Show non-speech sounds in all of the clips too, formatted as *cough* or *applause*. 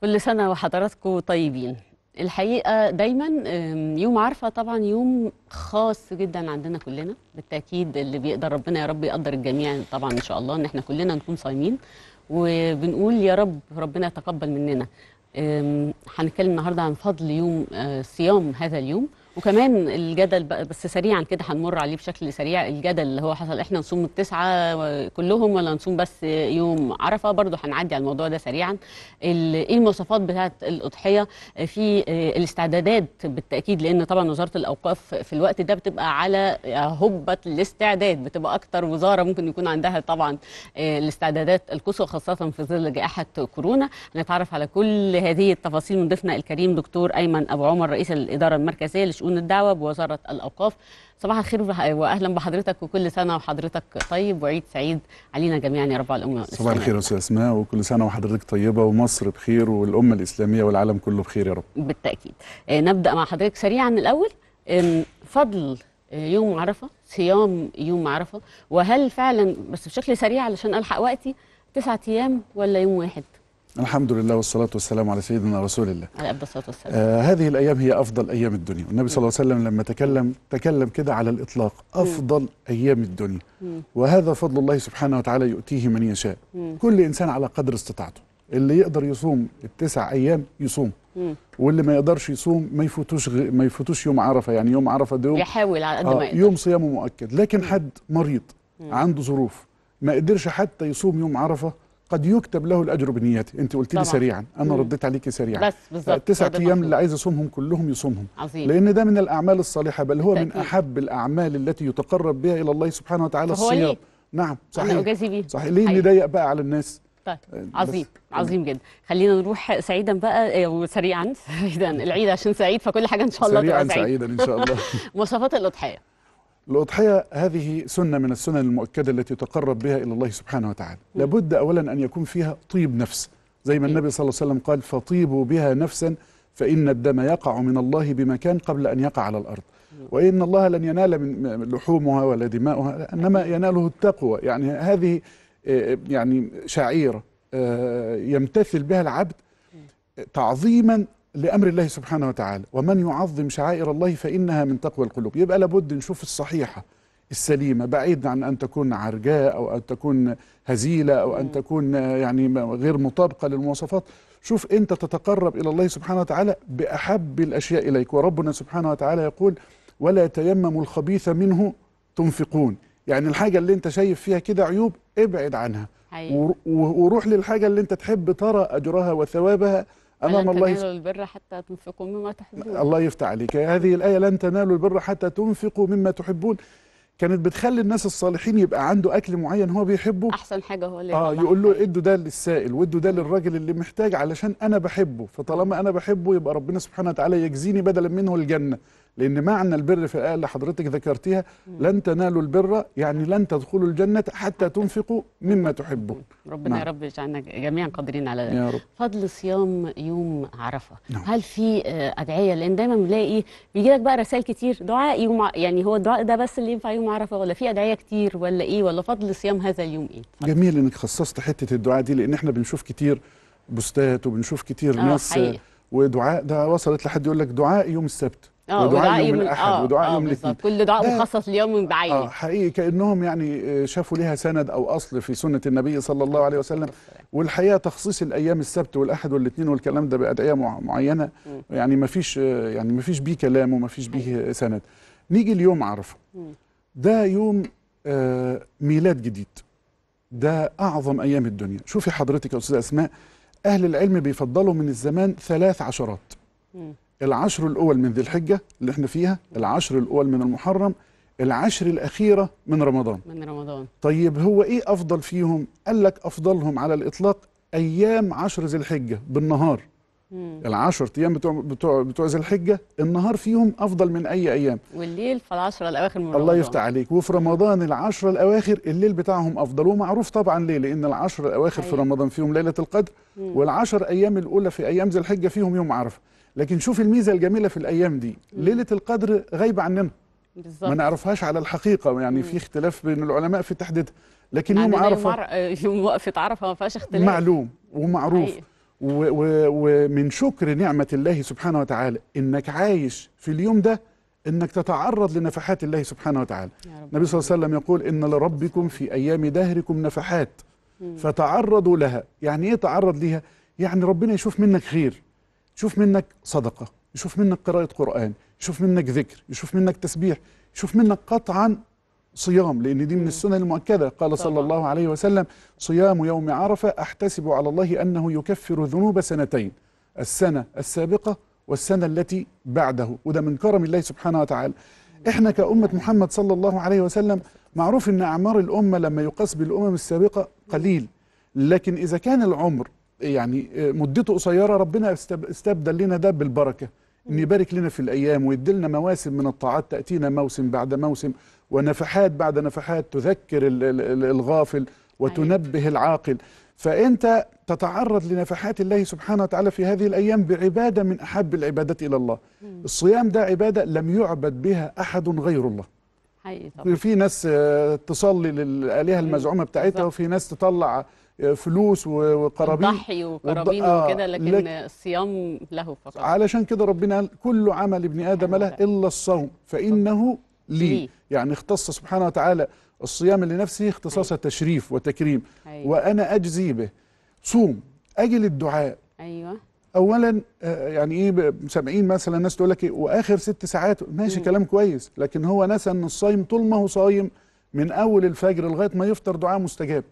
كل سنة وحضراتكم طيبين الحقيقة دايما يوم عارفة طبعا يوم خاص جدا عندنا كلنا بالتأكيد اللي بيقدر ربنا يا رب يقدر الجميع طبعا إن شاء الله إن احنا كلنا نكون صايمين وبنقول يا رب ربنا يتقبل مننا هنتكلم النهاردة عن فضل يوم آه، صيام هذا اليوم وكمان الجدل بقى بس سريعا كده هنمر عليه بشكل سريع الجدل اللي هو حصل احنا نصوم التسعه كلهم ولا نصوم بس يوم عرفه برضو هنعدي على الموضوع ده سريعا ايه المواصفات بتاعه الاضحيه في آه، الاستعدادات بالتاكيد لان طبعا وزاره الاوقاف في الوقت ده بتبقى على هبه الاستعداد بتبقى اكتر وزاره ممكن يكون عندها طبعا آه، الاستعدادات القصوى خاصه في ظل جائحه كورونا هنتعرف على كل هذه التفاصيل من ضيفنا الكريم دكتور ايمن ابو عمر رئيس الاداره المركزيه لشؤون شؤون الدعوه بوزاره الاوقاف صباح الخير واهلا بحضرتك وكل سنه وحضرتك طيب وعيد سعيد علينا جميعا يا رب على الامه صباح الخير استاذ اسماء وكل سنه وحضرتك طيبه ومصر بخير والامه الاسلاميه والعالم كله بخير يا رب بالتاكيد آه، نبدا مع حضرتك سريعا الاول فضل آه، يوم عرفه صيام يوم عرفه وهل فعلا بس بشكل سريع علشان الحق وقتي تسعة ايام ولا يوم واحد الحمد لله والصلاة والسلام على سيدنا رسول الله على الصلاة والسلام آه هذه الأيام هي أفضل أيام الدنيا والنبي صلى الله عليه وسلم لما تكلم تكلم كده على الإطلاق أفضل م. أيام الدنيا م. وهذا فضل الله سبحانه وتعالى يؤتيه من يشاء م. كل إنسان على قدر استطاعته اللي يقدر يصوم التسع أيام يصوم م. واللي ما يقدرش يصوم ما يفوتوش غ... ما يفوتوش يوم عرفة يعني يوم عرفة ده يوم يحاول على قد آه ما يقدر يوم صيامه مؤكد لكن حد مريض عنده ظروف ما قدرش حتى يصوم يوم عرفة قد يكتب له الاجر بنيته انت قلت لي سريعا انا مم. رديت عليكي سريعا بس بالظبط آه، تسع ايام اللي عايز يصومهم كلهم يصومهم عظيم. لان ده من الاعمال الصالحه بل هو من احب الاعمال التي يتقرب بها الى الله سبحانه وتعالى الصيام نعم صحيح انا اجازي بيه صحيح ليه نضيق بقى على الناس طيب آه، عظيم آه. عظيم جدا خلينا نروح سعيدا بقى وسريعا *laughs* سعيدا العيد عشان سعيد فكل حاجه ان شاء الله سريعا تبقى سعيدا ان شاء الله *laughs* مواصفات الاضحيه الأضحية هذه سنة من السنن المؤكدة التي تقرب بها إلى الله سبحانه وتعالى لابد أولا أن يكون فيها طيب نفس زي ما النبي صلى الله عليه وسلم قال فطيبوا بها نفسا فإن الدم يقع من الله بمكان قبل أن يقع على الأرض وإن الله لن ينال من لحومها ولا دماؤها إنما يناله التقوى يعني هذه آه، يعني شعيرة آه، يمتثل بها العبد تعظيما لأمر الله سبحانه وتعالى ومن يعظم شعائر الله فإنها من تقوى القلوب يبقى لابد نشوف الصحيحة السليمة بعيد عن أن تكون عرجاء أو أن تكون هزيلة أو أن تكون يعني غير مطابقة للمواصفات شوف أنت تتقرب إلى الله سبحانه وتعالى بأحب الأشياء إليك وربنا سبحانه وتعالى يقول ولا تيمموا الخبيث منه تنفقون يعني الحاجة اللي أنت شايف فيها كده عيوب ابعد عنها وروح للحاجة اللي أنت تحب ترى أجرها وثوابها امام الله تنالوا البر حتى تنفقوا مما تحبون الله يفتح عليك هذه الايه لن تنالوا البر حتى تنفقوا مما تحبون كانت بتخلي الناس الصالحين يبقى عنده اكل معين هو بيحبه احسن حاجه هو اللي اه يقول له ادوا ده للسائل وادوا ده للراجل اللي محتاج علشان انا بحبه فطالما انا بحبه يبقى ربنا سبحانه وتعالى يجزيني بدلا منه الجنه لأن معنى البر في الآية اللي حضرتك ذكرتيها لن تنالوا البر يعني لن تدخلوا الجنة حتى تنفقوا مما تحبون ربنا نعم. يا رب يجعلنا جميعا قادرين على ذلك يا رب. فضل صيام يوم عرفة نعم. هل في آه، أدعية لأن دايما بنلاقي بيجي لك بقى رسائل كتير دعاء يوم يعني هو الدعاء ده بس اللي ينفع يوم عرفة ولا في أدعية كتير ولا إيه ولا فضل صيام هذا اليوم إيه جميل إنك خصصت حتة الدعاء دي لأن إحنا بنشوف كتير بوستات وبنشوف كتير آه، ناس آه، حقيقة. ودعاء ده وصلت لحد يقول لك دعاء يوم السبت اه ودعاء يوم الاحد آه ودعاء آه يوم الاثنين كل دعاء مخصص ليوم بعينه آه حقيقي كانهم يعني آه، شافوا لها سند او اصل في سنه النبي صلى الله عليه وسلم والحقيقه تخصيص الايام السبت والاحد والاثنين والكلام ده بادعيه معينه يعني ما فيش آه، يعني ما فيش بيه كلام وما فيش بيه سند نيجي ليوم عرفه ده يوم آه، ميلاد جديد ده اعظم ايام الدنيا شوفي حضرتك يا استاذه اسماء اهل العلم بيفضلوا من الزمان ثلاث عشرات العشر الأول من ذي الحجة اللي احنا فيها العشر الأول من المحرم العشر الأخيرة من رمضان من رمضان طيب هو إيه أفضل فيهم؟ قال لك أفضلهم على الإطلاق أيام عشر ذي الحجة بالنهار مم. العشر أيام بتوع بتوع بتوع ذي الحجة النهار فيهم أفضل من أي أيام والليل في العشر الأواخر من رمضان الله يفتح عليك وفي رمضان العشر الأواخر الليل بتاعهم أفضل ومعروف طبعا ليه لأن العشر الأواخر أيوة. في رمضان فيهم ليلة القدر مم. والعشر أيام الأولى في أيام ذي الحجة فيهم يوم عرفة لكن شوف الميزه الجميله في الايام دي ليله القدر غايبه عننا بالظبط ما نعرفهاش على الحقيقه يعني في اختلاف بين العلماء في تحديدها لكن يوم يعني عرفه مر... *laughs* يوم وقفه عرفه ما فيهاش اختلاف معلوم ومعروف أيوة. و... و... ومن شكر نعمه الله سبحانه وتعالى انك عايش في اليوم ده انك تتعرض لنفحات الله سبحانه وتعالى النبي صلى الله عليه وسلم يقول ان لربكم في ايام دهركم نفحات فتعرضوا لها يعني ايه تعرض ليها يعني ربنا يشوف منك خير يشوف منك صدقة يشوف منك قراءة قرآن يشوف منك ذكر يشوف منك تسبيح يشوف منك قطعا صيام لأن دي من السنة المؤكدة قال صلى الله عليه وسلم صيام يوم عرفة أحتسب على الله أنه يكفر ذنوب سنتين السنة السابقة والسنة التي بعده وده من كرم الله سبحانه وتعالى احنا كأمة محمد صلى الله عليه وسلم معروف ان أعمار الأمة لما يقاس بالأمم السابقة قليل لكن إذا كان العمر يعني آه، مدته قصيره ربنا استبدل لنا ده بالبركه ان يبارك لنا في الايام ويدلنا مواسم من الطاعات تاتينا موسم بعد موسم ونفحات بعد نفحات تذكر الغافل وتنبه أيوة. العاقل فانت تتعرض لنفحات الله سبحانه وتعالى في هذه الايام بعباده من احب العبادات الى الله الصيام ده عباده لم يعبد بها احد غير الله حقيقي في ناس آه، تصلي للالهه المزعومه بتاعتها وفي ناس تطلع فلوس وقرابين ضحي وقرابين آه، وكده لكن الصيام له فقط علشان كده ربنا قال كل عمل ابن ادم له الا الصوم فانه لي يعني اختص سبحانه وتعالى الصيام لنفسه اختصاص أيوة. تشريف وتكريم أيوة. وانا اجزي به صوم اجل الدعاء ايوه اولا آه، يعني ايه سامعين مثلا الناس تقول لك ايه واخر ست ساعات ماشي كلام كويس لكن هو نسى ان الصايم طول ما هو صايم من اول الفجر لغايه ما يفطر دعاء مستجاب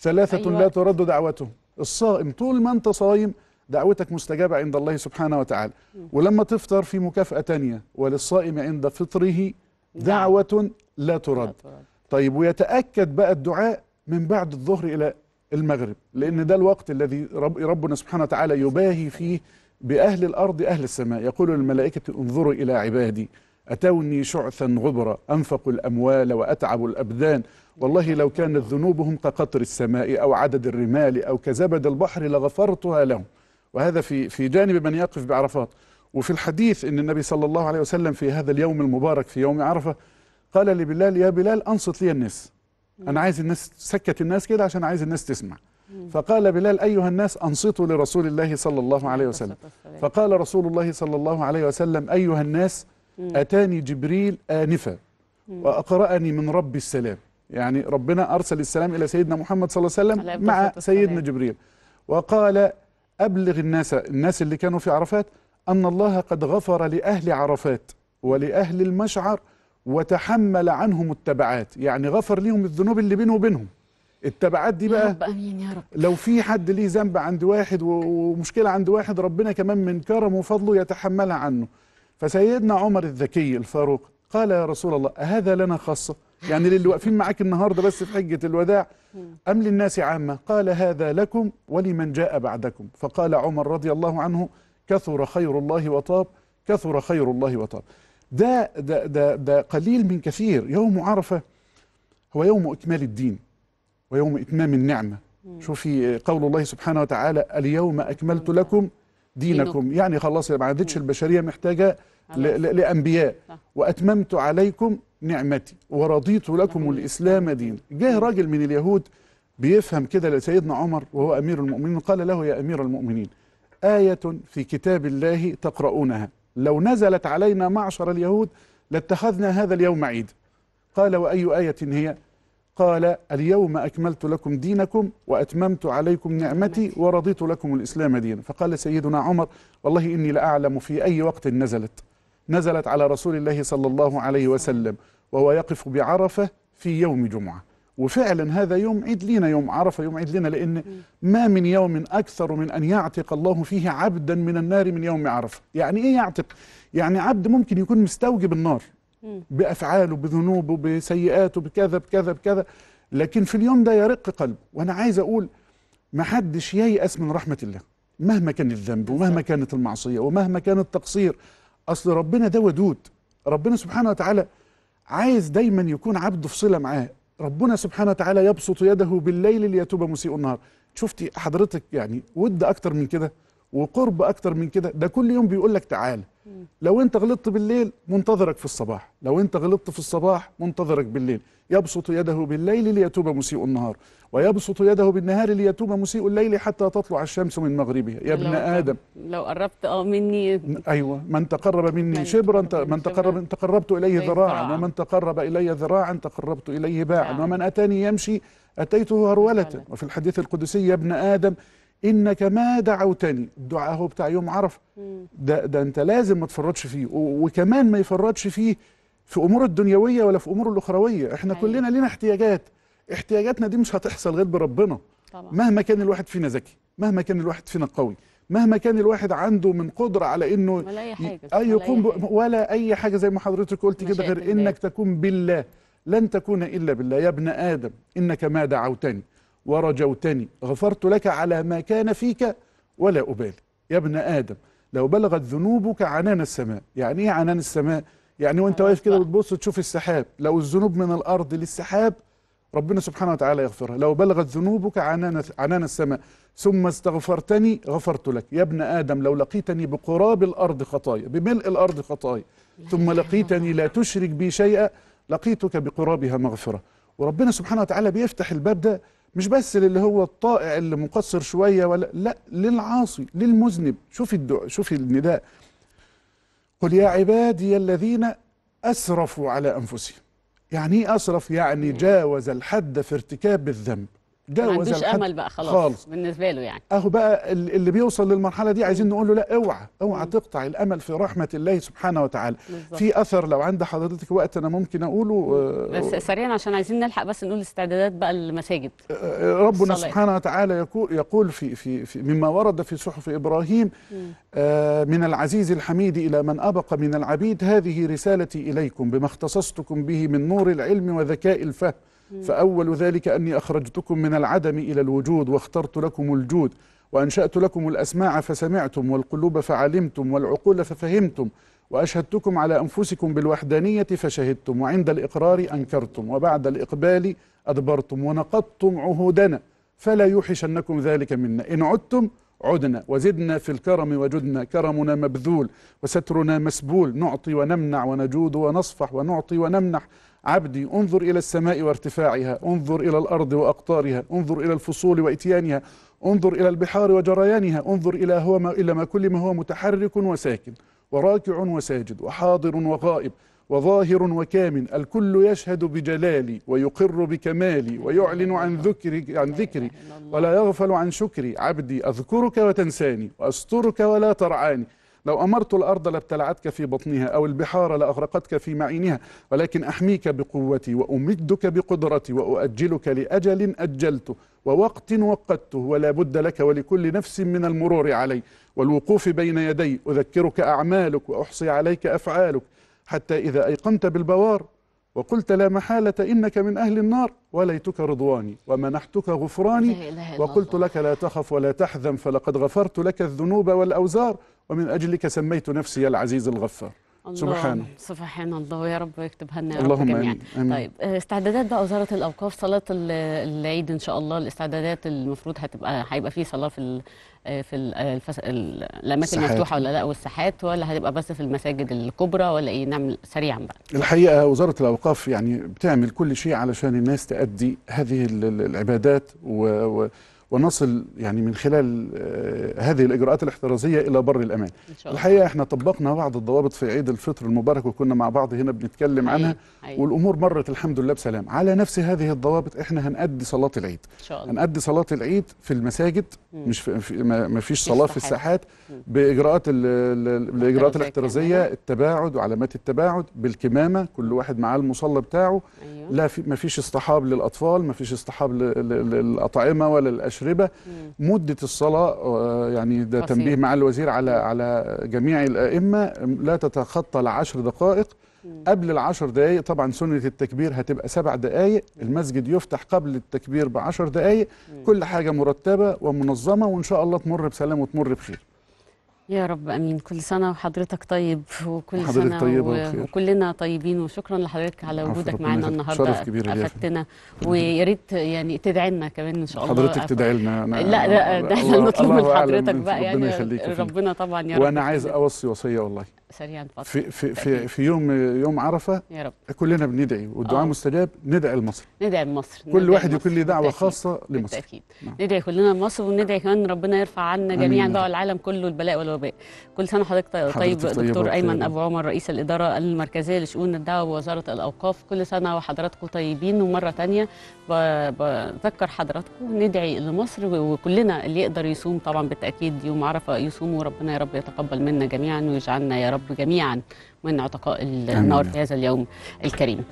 ثلاثة أيوة. لا ترد دعوتهم الصائم طول ما أنت صايم دعوتك مستجابة عند الله سبحانه وتعالى ولما تفطر في مكافأة تانية وللصائم عند فطره نعم. دعوة لا ترد طيب ويتأكد بقى الدعاء من بعد الظهر إلى المغرب لأن ده الوقت الذي رب ربنا سبحانه وتعالى يباهي فيه بأهل الأرض أهل السماء يقول الملائكة انظروا إلى عبادي أتوني شعثا غبرا أنفقوا الأموال وأتعبوا الأبدان والله لو كانت ذنوبهم كقطر السماء أو عدد الرمال أو كزبد البحر لغفرتها لهم وهذا في في جانب من يقف بعرفات وفي الحديث ان النبي صلى الله عليه وسلم في هذا اليوم المبارك في يوم عرفه قال لبلال يا بلال انصت لي الناس انا عايز الناس سكت الناس كده عشان عايز الناس تسمع فقال بلال ايها الناس انصتوا لرسول الله صلى الله عليه وسلم فقال رسول الله صلى الله عليه وسلم ايها الناس اتاني جبريل انفا واقراني من رب السلام يعني ربنا أرسل السلام إلى سيدنا محمد صلى الله عليه وسلم مع سيدنا جبريل وقال أبلغ الناس الناس اللي كانوا في عرفات أن الله قد غفر لأهل عرفات ولأهل المشعر وتحمل عنهم التبعات يعني غفر لهم الذنوب اللي بينه وبينهم التبعات دي بقى يا رب أمين يا رب لو في حد ليه ذنب عند واحد ومشكلة عند واحد ربنا كمان من كرمه وفضله يتحملها عنه فسيدنا عمر الذكي الفاروق قال يا رسول الله هذا لنا خاصة يعني للي واقفين معاك النهاردة بس في حجة الوداع أم للناس عامة قال هذا لكم ولمن جاء بعدكم فقال عمر رضي الله عنه كثر خير الله وطاب كثر خير الله وطاب ده, ده, ده, ده قليل من كثير يوم عرفة هو يوم إكمال الدين ويوم إتمام النعمة شوفي قول الله سبحانه وتعالى اليوم أكملت لكم دينكم يعني خلاص ما عادتش البشرية محتاجة لأنبياء وأتممت عليكم نعمتي ورضيت لكم الإسلام دينا جه راجل من اليهود بيفهم كده لسيدنا عمر وهو أمير المؤمنين قال له يا أمير المؤمنين آية في كتاب الله تقرؤونها لو نزلت علينا معشر اليهود لاتخذنا هذا اليوم عيد قال وأي آية هي قال اليوم أكملت لكم دينكم وأتممت عليكم نعمتي ورضيت لكم الإسلام دينا فقال سيدنا عمر والله إني لأعلم في أي وقت نزلت نزلت على رسول الله صلى الله عليه وسلم وهو يقف بعرفة في يوم جمعة وفعلا هذا يوم عيد لنا يوم عرفة يوم عيد لنا لأن ما من يوم أكثر من أن يعتق الله فيه عبدا من النار من يوم عرفة يعني إيه يعتق؟ يعني عبد ممكن يكون مستوجب النار بأفعاله بذنوبه بسيئاته بكذا بكذا بكذا لكن في اليوم ده يرق قلبه وأنا عايز أقول ما حدش ييأس من رحمة الله مهما كان الذنب ومهما كانت المعصية ومهما كان التقصير اصل ربنا ده ودود ربنا سبحانه وتعالى عايز دايما يكون عبده في صله معاه ربنا سبحانه وتعالى يبسط يده بالليل ليتوب مسيء النهار شفتي حضرتك يعني ود اكتر من كده وقرب اكتر من كده ده كل يوم بيقول لك تعالى لو انت غلطت بالليل منتظرك في الصباح لو انت غلطت في الصباح منتظرك بالليل يبسط يده بالليل ليتوب مسيء النهار ويبسط يده بالنهار ليتوب مسيء الليل حتى تطلع الشمس من مغربها يا ابن ادم لو قربت اه مني ايوه من تقرب مني من يعني شبرا من تقرب تقربت اليه ذراعا ومن تقرب الي ذراعا تقربت اليه باعا ومن اتاني يمشي اتيته هروله وفي الحديث القدسي يا ابن ادم انك ما دعوتني الدعاء هو بتاع يوم عرفه ده ده انت لازم ما تفرطش فيه وكمان ما يفرطش فيه في امور الدنيويه ولا في امور الاخرويه احنا أيوة. كلنا لنا احتياجات احتياجاتنا دي مش هتحصل غير بربنا طبعا. مهما كان الواحد فينا ذكي مهما كان الواحد فينا قوي مهما كان الواحد عنده من قدره على انه ولا اي حاجه أي يقوم ولا, ولا اي حاجه زي ما حضرتك قلت كده غير انك تكون بالله لن تكون الا بالله يا ابن ادم انك ما دعوتني ورجوتني غفرت لك على ما كان فيك ولا أبالي يا ابن آدم لو بلغت ذنوبك عنان السماء يعني إيه عنان السماء؟ يعني وانت واقف كده بتبص تشوف السحاب لو الذنوب من الأرض للسحاب ربنا سبحانه وتعالى يغفرها لو بلغت ذنوبك عنان, عنان السماء ثم استغفرتني غفرت لك يا ابن آدم لو لقيتني بقراب الأرض خطايا بملء الأرض خطايا ثم لقيتني لا تشرك بي شيئا لقيتك بقرابها مغفرة وربنا سبحانه وتعالى بيفتح الباب ده مش بس للي هو الطائع اللي مقصر شويه ولا لا للعاصي للمذنب شوفي الدعاء شوفي النداء قل يا عبادي الذين اسرفوا على انفسهم يعني ايه اسرف يعني جاوز الحد في ارتكاب الذنب جاوز ما عندوش امل بقى خلاص, خالص بالنسبه له يعني اهو بقى اللي بيوصل للمرحله دي عايزين نقول له لا اوعى اوعى تقطع الامل في رحمه الله سبحانه وتعالى بالزبط. في اثر لو عند حضرتك وقت انا ممكن اقوله آه، بس سريعا عشان عايزين نلحق بس نقول استعدادات بقى المساجد آه، آه، ربنا الصلاة. سبحانه وتعالى يقول في في, في مما ورد في صحف ابراهيم آه من العزيز الحميد الى من ابق من العبيد هذه رسالتي اليكم بما اختصصتكم به من نور العلم وذكاء الفهم فأول ذلك أني أخرجتكم من العدم إلى الوجود واخترت لكم الجود وأنشأت لكم الأسماع فسمعتم والقلوب فعلمتم والعقول ففهمتم وأشهدتكم على أنفسكم بالوحدانية فشهدتم وعند الإقرار أنكرتم وبعد الإقبال أدبرتم ونقضتم عهودنا فلا يوحشنكم ذلك منا إن عدتم عدنا وزدنا في الكرم وجدنا كرمنا مبذول وسترنا مسبول نعطي ونمنع ونجود ونصفح ونعطي ونمنح عبدي انظر إلى السماء وارتفاعها انظر إلى الأرض وأقطارها انظر إلى الفصول وإتيانها انظر إلى البحار وجريانها انظر إلى, هو ما إلى ما كل ما هو متحرك وساكن وراكع وساجد وحاضر وغائب وظاهر وكامن الكل يشهد بجلالي ويقر بكمالي ويعلن عن ذكري عن ذكري ولا يغفل عن شكري عبدي اذكرك وتنساني واسترك ولا ترعاني لو أمرت الأرض لابتلعتك في بطنها أو البحار لأغرقتك في معينها ولكن أحميك بقوتي وأمدك بقدرتي وأؤجلك لأجل أجلته ووقت وقدته ولا بد لك ولكل نفس من المرور علي والوقوف بين يدي أذكرك أعمالك وأحصي عليك أفعالك حتى إذا أيقنت بالبوار وقلت لا محالة إنك من أهل النار وليتك رضواني ومنحتك غفراني وقلت لك لا تخف ولا تحزن فلقد غفرت لك الذنوب والأوزار ومن أجلك سميت نفسي العزيز الغفار سبحانه سبحان الله يا رب يكتبها لنا اللهم جميعا أمين. طيب آه، استعدادات بقى وزاره الاوقاف صلاه العيد ان شاء الله الاستعدادات المفروض هتبقى هيبقى في صلاه في آه، في آه، الفس... الاماكن المفتوحه ولا لا والساحات ولا هتبقى بس في المساجد الكبرى ولا ايه نعمل سريعا بقى الحقيقه وزاره الاوقاف يعني بتعمل كل شيء علشان الناس تأدي هذه العبادات و... و... ونصل يعني من خلال آه، هذه الاجراءات الاحترازيه الى بر الامان إن شاء الله. الحقيقه احنا طبقنا بعض الضوابط في عيد الفطر المبارك وكنا مع بعض هنا بنتكلم عنها أيه. والامور مرت الحمد لله بسلام على نفس هذه الضوابط احنا هنأدي صلاه العيد إن شاء الله. هنأدي صلاه العيد في المساجد مش في ما فيش صلاه في الساحات باجراءات الاجراءات الاحترازيه التباعد وعلامات التباعد بالكمامه كل واحد معاه المصلى بتاعه أيوه. لا في ما فيش اصطحاب للاطفال ما فيش اصطحاب للاطعمه ولا الاشربه مده الصلاه آه، يعني ده تنبيه مع الوزير على على جميع الائمه لا تتخطى العشر دقائق قبل العشر دقايق طبعا سنة التكبير هتبقى سبع دقايق المسجد يفتح قبل التكبير بعشر دقايق كل حاجة مرتبة ومنظمة وإن شاء الله تمر بسلام وتمر بخير يا رب امين كل سنه وحضرتك طيب وكل سنه طيبة و... وكلنا طيبين وشكرا لحضرتك على وجودك معانا النهارده افدتنا ويا ريت يعني تدعي لنا كمان ان شاء الله حضرتك تدعي لنا أنا لا لا ده احنا نطلب من حضرتك بقى يعني ربنا, ربنا طبعا يا رب وانا عايز اوصي وصيه والله سريعا تفضل في في في, في يوم يوم عرفه يا رب كلنا بندعي والدعاء آه. مستجاب ندعي لمصر ندعي لمصر كل واحد يكون له دعوه خاصه لمصر بالتاكيد نعم. ندعي كلنا لمصر وندعي كمان ربنا يرفع عنا جميعا بقى العالم كله البلاء والوباء كل سنه حضرتك طيب طيب دكتور ايمن ابو عمر رئيس الاداره المركزيه لشؤون الدعوه بوزاره الاوقاف كل سنه وحضراتكم طيبين ومره ثانيه بذكر حضراتكم ندعي لمصر وكلنا اللي يقدر يصوم طبعا بالتاكيد يوم عرفه يصوم وربنا يا رب يتقبل منا جميعا ويجعلنا يا رب رب جميعا من عتقاء النار في هذا اليوم الكريم